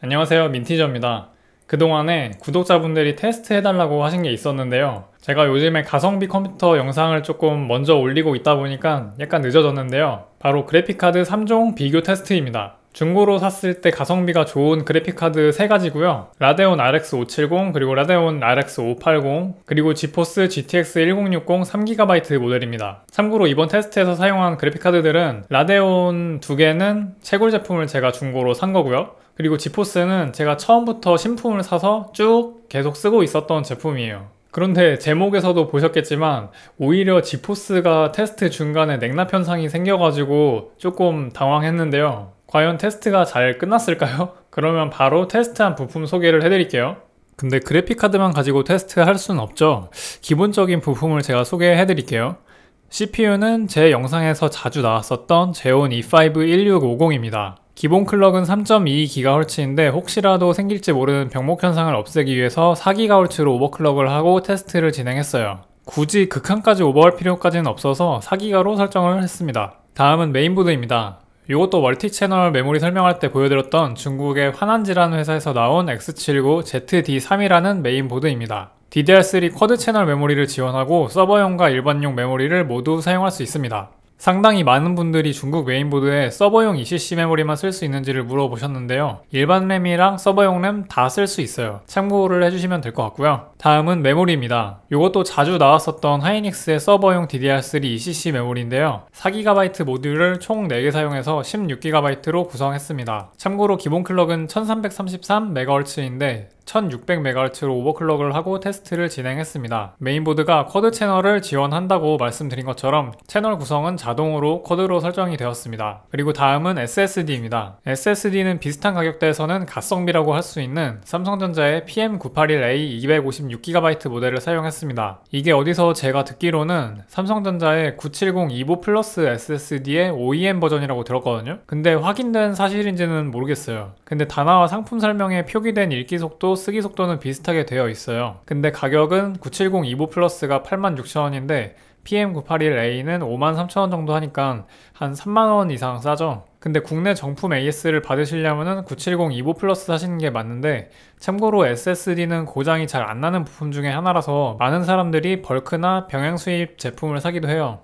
안녕하세요 민티저입니다 그동안에 구독자분들이 테스트 해달라고 하신 게 있었는데요 제가 요즘에 가성비 컴퓨터 영상을 조금 먼저 올리고 있다 보니까 약간 늦어졌는데요 바로 그래픽카드 3종 비교 테스트입니다 중고로 샀을 때 가성비가 좋은 그래픽카드 3가지고요 라데온 RX 570 그리고 라데온 RX 580 그리고 지포스 GTX 1060 3GB 모델입니다 참고로 이번 테스트에서 사용한 그래픽카드들은 라데온 2개는 채굴 제품을 제가 중고로 산 거고요 그리고 지포스는 제가 처음부터 신품을 사서 쭉 계속 쓰고 있었던 제품이에요. 그런데 제목에서도 보셨겠지만 오히려 지포스가 테스트 중간에 냉납 현상이 생겨가지고 조금 당황했는데요. 과연 테스트가 잘 끝났을까요? 그러면 바로 테스트한 부품 소개를 해드릴게요. 근데 그래픽카드만 가지고 테스트할 수는 없죠. 기본적인 부품을 제가 소개해드릴게요. CPU는 제 영상에서 자주 나왔었던 제온 E5 1650입니다. 기본 클럭은 3.2GHz인데 혹시라도 생길지 모르는 병목 현상을 없애기 위해서 4GHz로 오버클럭을 하고 테스트를 진행했어요. 굳이 극한까지 오버할 필요까지는 없어서 4기가로 설정을 했습니다. 다음은 메인보드입니다. 이것도 멀티채널 메모리 설명할 때 보여드렸던 중국의 환난지라는 회사에서 나온 X79ZD3이라는 메인보드입니다. DDR3 쿼드 채널 메모리를 지원하고 서버용과 일반용 메모리를 모두 사용할 수 있습니다. 상당히 많은 분들이 중국 메인보드에 서버용 ECC 메모리만 쓸 수 있는지를 물어보셨는데요. 일반 램이랑 서버용 램 다 쓸 수 있어요. 참고를 해주시면 될 것 같고요. 다음은 메모리입니다. 이것도 자주 나왔었던 하이닉스의 서버용 DDR3 ECC 메모리인데요. 4GB 모듈을 총 4개 사용해서 16GB로 구성했습니다. 참고로 기본 클럭은 1333MHz인데 1600MHz로 오버클럭을 하고 테스트를 진행했습니다. 메인보드가 쿼드 채널을 지원한다고 말씀드린 것처럼 채널 구성은 자동으로 쿼드로 설정이 되었습니다. 그리고 다음은 SSD입니다. SSD는 비슷한 가격대에서는 가성비라고 할 수 있는 삼성전자의 PM981A 256GB 모델을 사용했습니다. 이게 어디서 제가 듣기로는 삼성전자의 970 2 5 플러스 SSD의 OEM 버전이라고 들었거든요. 근데 확인된 사실인지는 모르겠어요. 근데 단화와 상품 설명에 표기된 읽기 속도 쓰기 속도는 비슷하게 되어 있어요. 근데 가격은 970 이보 플러스가 86,000원인데 PM981A는 53,000원 정도 하니까 한 3만원 이상 싸죠. 근데 국내 정품 AS를 받으시려면 970 이보 플러스 사시는 게 맞는데 참고로 SSD는 고장이 잘 안 나는 부품 중에 하나라서 많은 사람들이 벌크나 병행 수입 제품을 사기도 해요.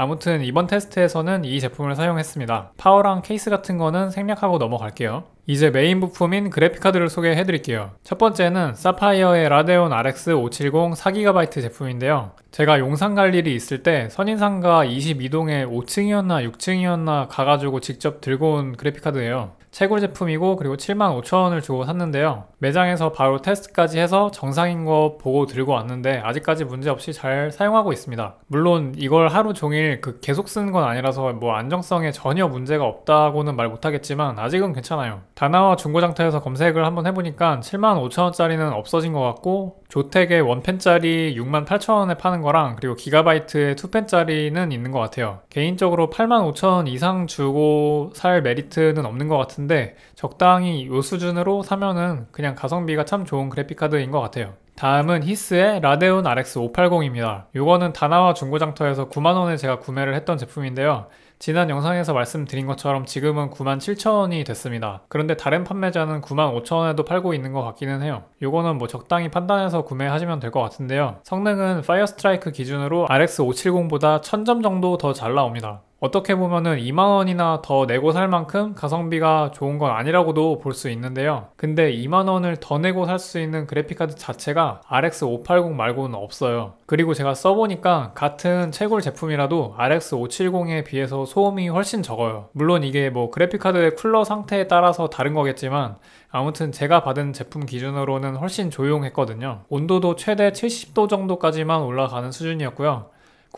아무튼 이번 테스트에서는 이 제품을 사용했습니다. 파워랑 케이스 같은 거는 생략하고 넘어갈게요. 이제 메인 부품인 그래픽카드를 소개해 드릴게요. 첫 번째는 사파이어의 라데온 RX 570 4GB 제품인데요. 제가 용산 갈 일이 있을 때 선인상가 22동에 5층이었나 6층이었나 가가지고 직접 들고 온 그래픽카드예요. 최고 제품이고 그리고 75,000원을 주고 샀는데요. 매장에서 바로 테스트까지 해서 정상인 거 보고 들고 왔는데 아직까지 문제없이 잘 사용하고 있습니다. 물론 이걸 하루 종일 그 계속 쓰는 건 아니라서 뭐 안정성에 전혀 문제가 없다고는 말 못하겠지만 아직은 괜찮아요. 다나와 중고장터에서 검색을 한번 해보니까 75,000원짜리는 없어진 것 같고 조텍의 원펜짜리 68,000원에 파는 거랑 그리고 기가바이트의 투펜짜리는 있는 것 같아요. 개인적으로 85,000원 이상 주고 살 메리트는 없는 것 같은데 같은데 적당히 이 수준으로 사면은 그냥 가성비가 참 좋은 그래픽카드인 것 같아요. 다음은 히스의 라데온 RX 580입니다. 이거는 다나와 중고장터에서 9만원에 제가 구매를 했던 제품인데요. 지난 영상에서 말씀드린 것처럼 지금은 97,000원이 됐습니다. 그런데 다른 판매자는 95,000원에도 팔고 있는 것 같기는 해요. 요거는 뭐 적당히 판단해서 구매하시면 될 것 같은데요. 성능은 파이어스트라이크 기준으로 RX 570보다 1000점 정도 더 잘 나옵니다. 어떻게 보면은 2만원이나 더 내고 살 만큼 가성비가 좋은 건 아니라고도 볼 수 있는데요 근데 2만원을 더 내고 살 수 있는 그래픽카드 자체가 RX 580 말고는 없어요 그리고 제가 써보니까 같은 채굴 제품이라도 RX 570에 비해서 소음이 훨씬 적어요 물론 이게 뭐 그래픽카드의 쿨러 상태에 따라서 다른 거겠지만 아무튼 제가 받은 제품 기준으로는 훨씬 조용했거든요 온도도 최대 70도 정도까지만 올라가는 수준이었고요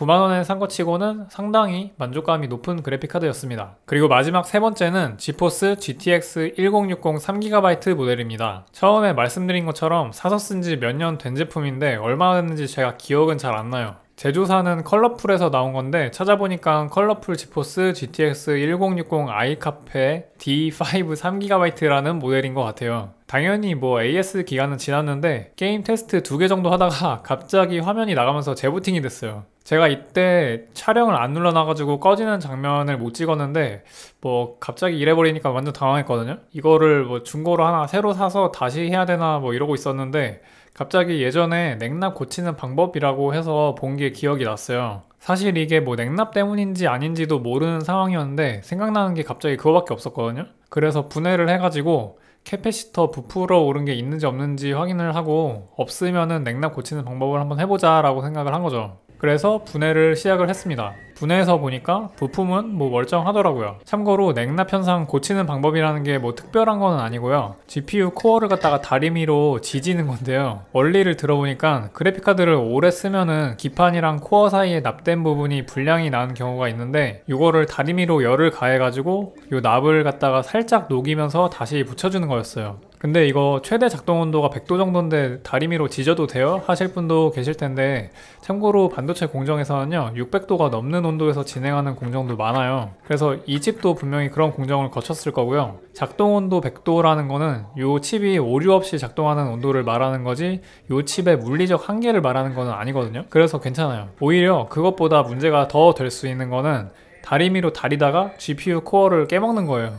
9만원에 산거 치고는 상당히 만족감이 높은 그래픽카드였습니다. 그리고 마지막 세 번째는 지포스 GTX 1060 3GB 모델입니다. 처음에 말씀드린 것처럼 사서 쓴 지 몇 년 된 제품인데 얼마였는지 제가 기억은 잘 안 나요. 제조사는 컬러풀에서 나온 건데 찾아보니까 컬러풀 지포스 GTX 1060아이 카페 D5 3GB라는 모델인 것 같아요. 당연히 뭐 AS 기간은 지났는데 게임 테스트 두 개 정도 하다가 갑자기 화면이 나가면서 재부팅이 됐어요. 제가 이때 촬영을 안 눌러놔가지고 꺼지는 장면을 못 찍었는데 뭐 갑자기 이래버리니까 완전 당황했거든요. 이거를 뭐 중고로 하나 새로 사서 다시 해야 되나 뭐 이러고 있었는데 갑자기 예전에 냉납 고치는 방법이라고 해서 본 게 기억이 났어요. 사실 이게 뭐 냉납 때문인지 아닌지도 모르는 상황이었는데 생각나는 게 갑자기 그거밖에 없었거든요. 그래서 분해를 해가지고 캐패시터 부풀어 오른 게 있는지 없는지 확인을 하고 없으면은 냉납 고치는 방법을 한번 해보자 라고 생각을 한 거죠. 그래서 분해를 시작을 했습니다. 분해해서 보니까 부품은 뭐 멀쩡하더라고요. 참고로 냉납 현상 고치는 방법이라는 게 뭐 특별한 건 아니고요. GPU 코어를 갖다가 다리미로 지지는 건데요. 원리를 들어보니까 그래픽카드를 오래 쓰면은 기판이랑 코어 사이에 납된 부분이 불량이 나는 경우가 있는데 이거를 다리미로 열을 가해가지고 이 납을 갖다가 살짝 녹이면서 다시 붙여주는 거였어요. 근데 이거 최대 작동 온도가 100도 정도인데 다리미로 지져도 돼요? 하실 분도 계실 텐데 참고로 반도체 공정에서는요 600도가 넘는 온도에서 진행하는 공정도 많아요. 그래서 이 집도 분명히 그런 공정을 거쳤을 거고요. 작동 온도 100도라는 거는 이 칩이 오류 없이 작동하는 온도를 말하는 거지 이 칩의 물리적 한계를 말하는 거는 아니거든요. 그래서 괜찮아요. 오히려 그것보다 문제가 더 될 수 있는 거는 다리미로 다리다가 GPU 코어를 깨먹는 거예요.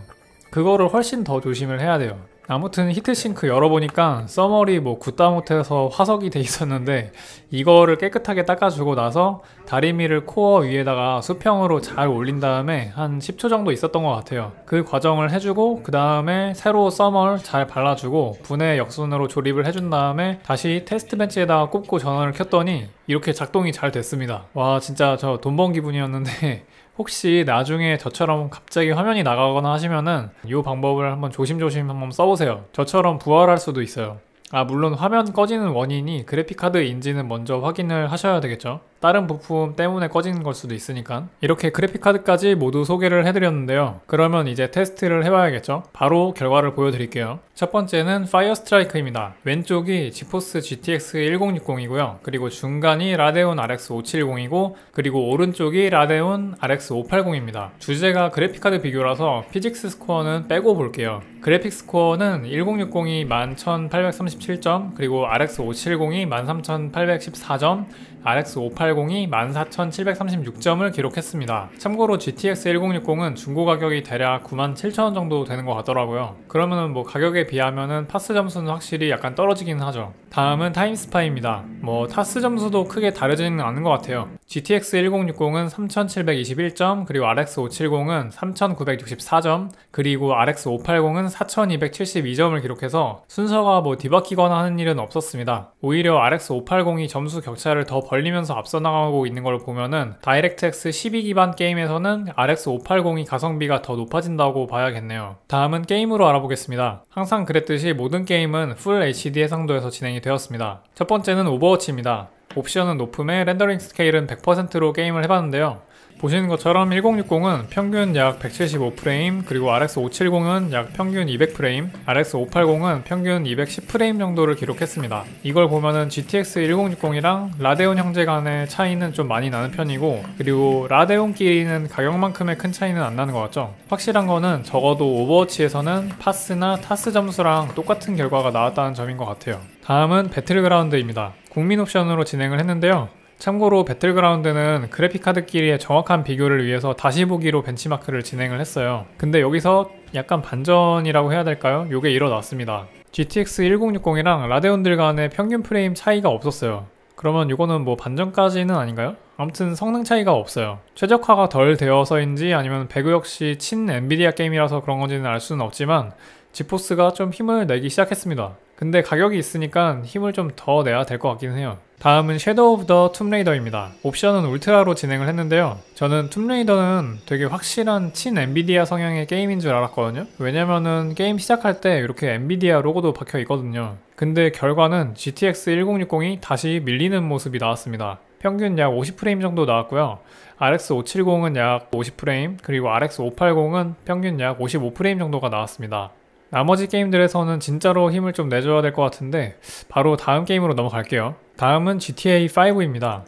그거를 훨씬 더 조심을 해야 돼요. 아무튼 히트싱크 열어보니까 써머리 뭐 굳다 못해서 화석이 돼 있었는데 이거를 깨끗하게 닦아주고 나서 다리미를 코어 위에다가 수평으로 잘 올린 다음에 한 10초 정도 있었던 것 같아요 그 과정을 해주고 그 다음에 새로 써멀 잘 발라주고 분해 역순으로 조립을 해준 다음에 다시 테스트 벤치에다가 꼽고 전원을 켰더니 이렇게 작동이 잘 됐습니다 와 진짜 저 돈번 기분이었는데 혹시 나중에 저처럼 갑자기 화면이 나가거나 하시면은 이 방법을 한번 조심조심 한번 써보세요 저처럼 부활할 수도 있어요 아 물론 화면 꺼지는 원인이 그래픽카드인지는 먼저 확인을 하셔야 되겠죠 다른 부품 때문에 꺼진 걸 수도 있으니까 이렇게 그래픽카드까지 모두 소개를 해드렸는데요 그러면 이제 테스트를 해봐야겠죠 바로 결과를 보여드릴게요 첫 번째는 파이어 스트라이크입니다 왼쪽이 지포스 GTX 1060이고요 그리고 중간이 라데온 RX 570이고 그리고 오른쪽이 라데온 RX 580입니다 주제가 그래픽카드 비교라서 피직스 스코어는 빼고 볼게요 그래픽 스코어는 1060이 11,837점 그리고 RX 570이 13,814점 RX 580이 14,736점을 기록했습니다. 참고로 GTX 1060은 중고 가격이 대략 97,000원 정도 되는 것 같더라고요. 그러면은 뭐 가격에 비하면은 파스 점수는 확실히 약간 떨어지긴 하죠. 다음은 타임스파입니다. 뭐 타스 점수도 크게 다르지는 않은 것 같아요. GTX 1060은 3721점, 그리고 RX 570은 3964점, 그리고 RX 580은 4272점을 기록해서 순서가 뭐 뒤바뀌거나 하는 일은 없었습니다. 오히려 RX 580이 점수 격차를 더 벌리면서 앞서 나가고 있는 걸 보면은 DirectX 12 기반 게임에서는 RX 580이 가성비가 더 높아진다고 봐야겠네요. 다음은 게임으로 알아보겠습니다. 항상 그랬듯이 모든 게임은 풀 HD 해상도에서 진행이 되었습니다. 첫 번째는 오버워치입니다. 옵션은 높음에 렌더링 스케일은 100%로 게임을 해봤는데요. 보시는 것처럼 1060은 평균 약 175프레임, 그리고 RX 570은 약 평균 200프레임, RX 580은 평균 210프레임 정도를 기록했습니다. 이걸 보면은 GTX 1060이랑 라데온 형제 간의 차이는 좀 많이 나는 편이고, 그리고 라데온끼리는 가격만큼의 큰 차이는 안 나는 것 같죠. 확실한 거는 적어도 오버워치에서는 파스나 타스 점수랑 똑같은 결과가 나왔다는 점인 것 같아요. 다음은 배틀그라운드입니다. 국민 옵션으로 진행을 했는데요. 참고로 배틀그라운드는 그래픽카드끼리의 정확한 비교를 위해서 다시 보기로 벤치마크를 진행을 했어요. 근데 여기서 약간 반전이라고 해야 될까요? 요게 일어났습니다. GTX 1060이랑 라데온들 간의 평균 프레임 차이가 없었어요. 그러면 이거는 뭐 반전까지는 아닌가요? 아무튼 성능 차이가 없어요. 최적화가 덜 되어서인지 아니면 배그 역시 친 엔비디아 게임이라서 그런 건지는 알 수는 없지만 지포스가 좀 힘을 내기 시작했습니다. 근데 가격이 있으니까 힘을 좀 더 내야 될 것 같긴 해요. 다음은 섀도우 오브 더 툼레이더입니다. 옵션은 울트라로 진행을 했는데요. 저는 툼레이더는 되게 확실한 친 엔비디아 성향의 게임인 줄 알았거든요. 왜냐면은 게임 시작할 때 이렇게 엔비디아 로고도 박혀 있거든요. 근데 결과는 GTX 1060이 다시 밀리는 모습이 나왔습니다. 평균 약 50프레임 정도 나왔고요. RX 570은 약 50프레임, 그리고 RX 580은 평균 약 55프레임 정도가 나왔습니다. 나머지 게임들에서는 진짜로 힘을 좀 내줘야 될 것 같은데 바로 다음 게임으로 넘어갈게요. 다음은 GTA 5입니다.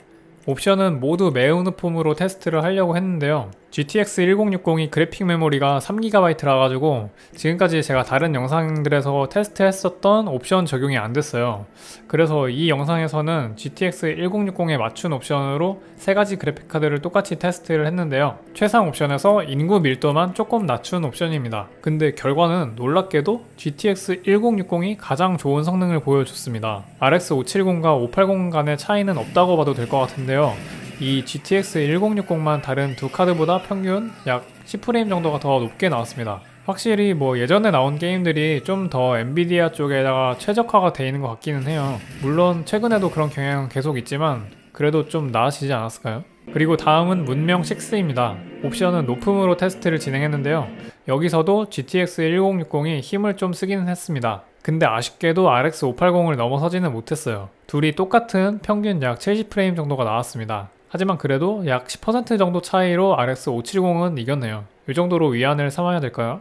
옵션은 모두 매운 폼으로 테스트를 하려고 했는데요. GTX 1060이 그래픽 메모리가 3GB라 가지고 지금까지 제가 다른 영상들에서 테스트했었던 옵션 적용이 안 됐어요 그래서 이 영상에서는 GTX 1060에 맞춘 옵션으로 세가지 그래픽카드를 똑같이 테스트를 했는데요 최상 옵션에서 인구 밀도만 조금 낮춘 옵션입니다 근데 결과는 놀랍게도 GTX 1060이 가장 좋은 성능을 보여줬습니다 RX 570과 580 간의 차이는 없다고 봐도 될 것 같은데요 이 GTX 1060만 다른 두 카드보다 평균 약 10프레임 정도가 더 높게 나왔습니다. 확실히 뭐 예전에 나온 게임들이 좀 더 엔비디아 쪽에다가 최적화가 돼 있는 것 같기는 해요. 물론 최근에도 그런 경향은 계속 있지만 그래도 좀 나아지지 않았을까요? 그리고 다음은 문명 6입니다. 옵션은 높음으로 테스트를 진행했는데요. 여기서도 GTX 1060이 힘을 좀 쓰기는 했습니다. 근데 아쉽게도 RX 580을 넘어서지는 못했어요. 둘이 똑같은 평균 약 70프레임 정도가 나왔습니다. 하지만 그래도 약 10% 정도 차이로 RX 570은 이겼네요. 이 정도로 위안을 삼아야 될까요?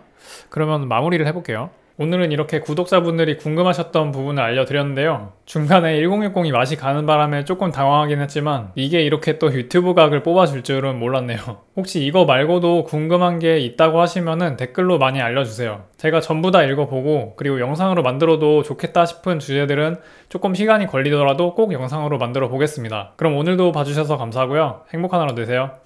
그러면 마무리를 해볼게요. 오늘은 이렇게 구독자분들이 궁금하셨던 부분을 알려드렸는데요. 중간에 1060이 맛이 가는 바람에 조금 당황하긴 했지만 이게 이렇게 또 유튜브 각을 뽑아줄 줄은 몰랐네요. 혹시 이거 말고도 궁금한 게 있다고 하시면 댓글로 많이 알려주세요. 제가 전부 다 읽어보고 그리고 영상으로 만들어도 좋겠다 싶은 주제들은 조금 시간이 걸리더라도 꼭 영상으로 만들어 보겠습니다. 그럼 오늘도 봐주셔서 감사하고요. 행복한 하루 되세요.